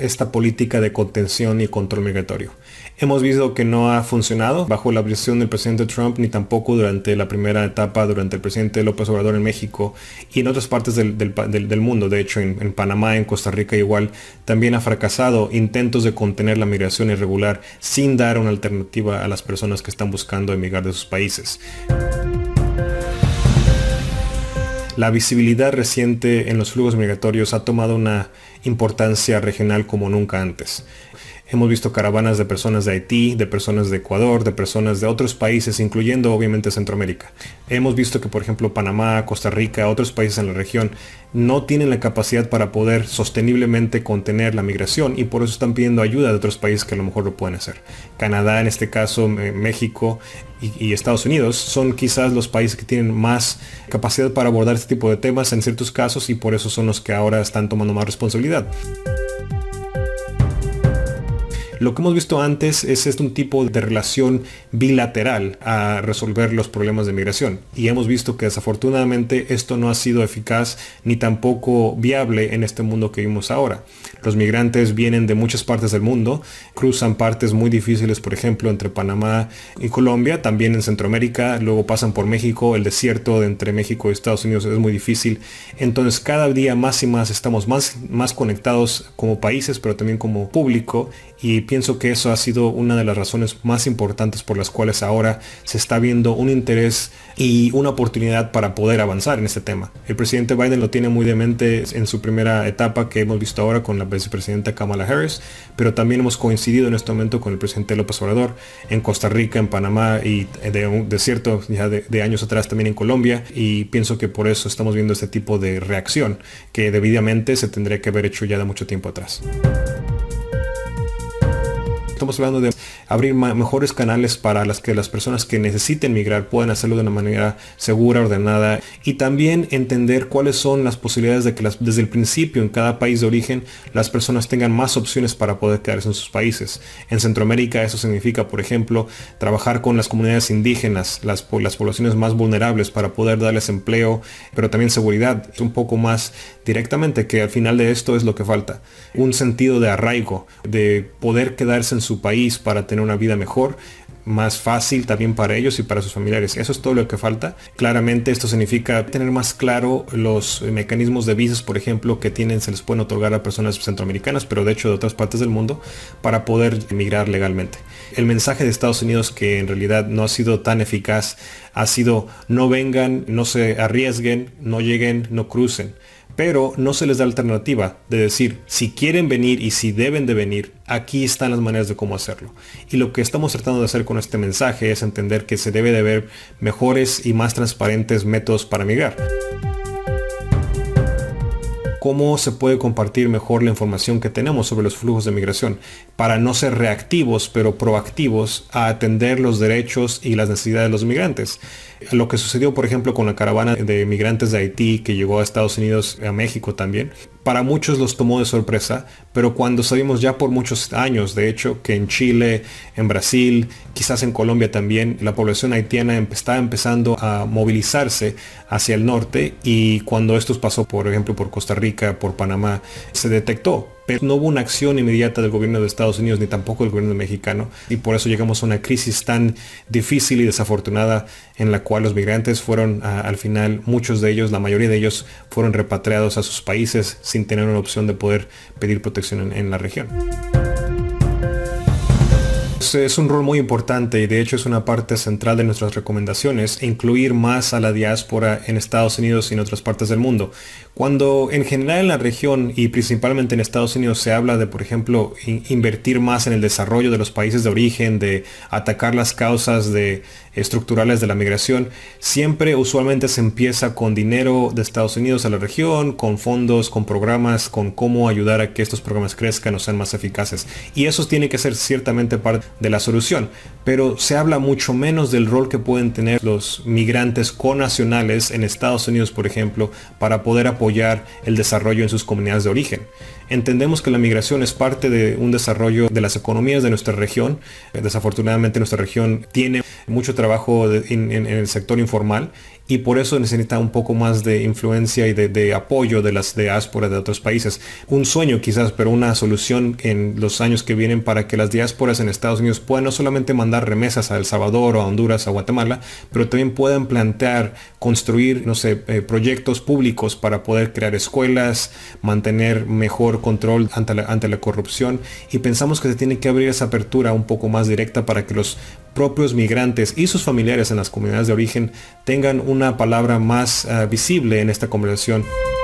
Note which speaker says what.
Speaker 1: esta política de contención y control migratorio. Hemos visto que no ha funcionado bajo la presión del presidente Trump ni tampoco durante la primera etapa, durante el presidente López Obrador en México y en otras partes del, mundo. De hecho, en Panamá, en Costa Rica igual, también ha fracasado intentos de contener la migración irregular sin dar una alternativa a las personas que están buscando emigrar de sus países la visibilidad reciente en los flujos migratorios ha tomado una importancia regional como nunca antes. Hemos visto caravanas de personas de Haití, de personas de Ecuador, de personas de otros países, incluyendo obviamente Centroamérica. Hemos visto que, por ejemplo, Panamá, Costa Rica, otros países en la región no tienen la capacidad para poder sosteniblemente contener la migración y por eso están pidiendo ayuda de otros países que a lo mejor lo pueden hacer. Canadá, en este caso, México y, Estados Unidos son quizás los países que tienen más capacidad para abordar este tipo de temas en ciertos casos y por eso son los que ahora están tomando más responsabilidad. Lo que hemos visto antes es, este un tipo de relación bilateral a resolver los problemas de migración y hemos visto que desafortunadamente esto no ha sido eficaz ni tampoco viable en este mundo que vimos ahora. Los migrantes vienen de muchas partes del mundo, cruzan partes muy difíciles, por ejemplo, entre Panamá y Colombia, también en Centroamérica, luego pasan por México, el desierto de entre México y Estados Unidos es muy difícil. Entonces cada día más y más estamos más, más conectados como países, pero también como público y pienso que eso ha sido una de las razones más importantes por las cuales ahora se está viendo un interés y una oportunidad para poder avanzar en este tema. El presidente Biden lo tiene muy de mente en su primera etapa que hemos visto ahora con la vicepresidenta Kamala Harris, pero también hemos coincidido en este momento con el presidente López Obrador en Costa Rica, en Panamá y de, cierto, ya de años atrás también en Colombia y pienso que por eso estamos viendo este tipo de reacción que debidamente se tendría que haber hecho ya de mucho tiempo atrás estamos hablando de abrir mejores canales para las que las personas que necesiten migrar puedan hacerlo de una manera segura, ordenada y también entender cuáles son las posibilidades de que desde el principio en cada país de origen las personas tengan más opciones para poder quedarse en sus países. En Centroamérica eso significa, por ejemplo, trabajar con las comunidades indígenas, las, las poblaciones más vulnerables para poder darles empleo, pero también seguridad, un poco más directamente, que al final de esto es lo que falta. Un sentido de arraigo, de poder quedarse en su país para tener una vida mejor, más fácil también para ellos y para sus familiares. Eso es todo lo que falta. Claramente esto significa tener más claro los mecanismos de visas, por ejemplo, que tienen, se les pueden otorgar a personas centroamericanas, pero de hecho de otras partes del mundo, para poder emigrar legalmente. El mensaje de Estados Unidos, que en realidad no ha sido tan eficaz, ha sido no vengan, no se arriesguen, no lleguen, no crucen pero no se les da alternativa de decir si quieren venir y si deben de venir, aquí están las maneras de cómo hacerlo. Y lo que estamos tratando de hacer con este mensaje es entender que se debe de haber mejores y más transparentes métodos para migrar. ¿Cómo se puede compartir mejor la información que tenemos sobre los flujos de migración para no ser reactivos pero proactivos a atender los derechos y las necesidades de los migrantes? Lo que sucedió, por ejemplo, con la caravana de migrantes de Haití que llegó a Estados Unidos, a México también, para muchos los tomó de sorpresa, pero cuando sabemos ya por muchos años, de hecho, que en Chile, en Brasil, quizás en Colombia también, la población haitiana estaba empezando a movilizarse hacia el norte y cuando esto pasó, por ejemplo, por Costa Rica, por Panamá, se detectó pero no hubo una acción inmediata del gobierno de Estados Unidos ni tampoco del gobierno mexicano y por eso llegamos a una crisis tan difícil y desafortunada en la cual los migrantes fueron al final, muchos de ellos, la mayoría de ellos fueron repatriados a sus países sin tener una opción de poder pedir protección en la región es, un rol muy importante y de hecho es una parte central de nuestras recomendaciones, incluir más a la diáspora en Estados Unidos y en otras partes del mundo. Cuando en general en la región y principalmente en Estados Unidos se habla de, por ejemplo, invertir más en el desarrollo de los países de origen, de atacar las causas de, estructurales de la migración, siempre usualmente se empieza con dinero de Estados Unidos a la región, con fondos, con programas, con cómo ayudar a que estos programas crezcan o sean más eficaces. Y eso tiene que ser ciertamente parte de la solución, pero se habla mucho menos del rol que pueden tener los migrantes conacionales en Estados Unidos, por ejemplo, para poder apoyar el desarrollo en sus comunidades de origen. Entendemos que la migración es parte de un desarrollo de las economías de nuestra región. Desafortunadamente nuestra región tiene mucho trabajo en el sector informal y por eso necesita un poco más de influencia y de, apoyo de las diásporas de otros países. Un sueño quizás, pero una solución en los años que vienen para que las diásporas en Estados Unidos puedan no solamente mandar remesas a El Salvador o a Honduras, a Guatemala, pero también puedan plantear, construir, no sé, eh, proyectos públicos para poder crear escuelas, mantener mejor control ante la, ante la corrupción y pensamos que se tiene que abrir esa apertura un poco más directa para que los propios migrantes y sus familiares en las comunidades de origen tengan un una palabra más eh, visible en esta conversación.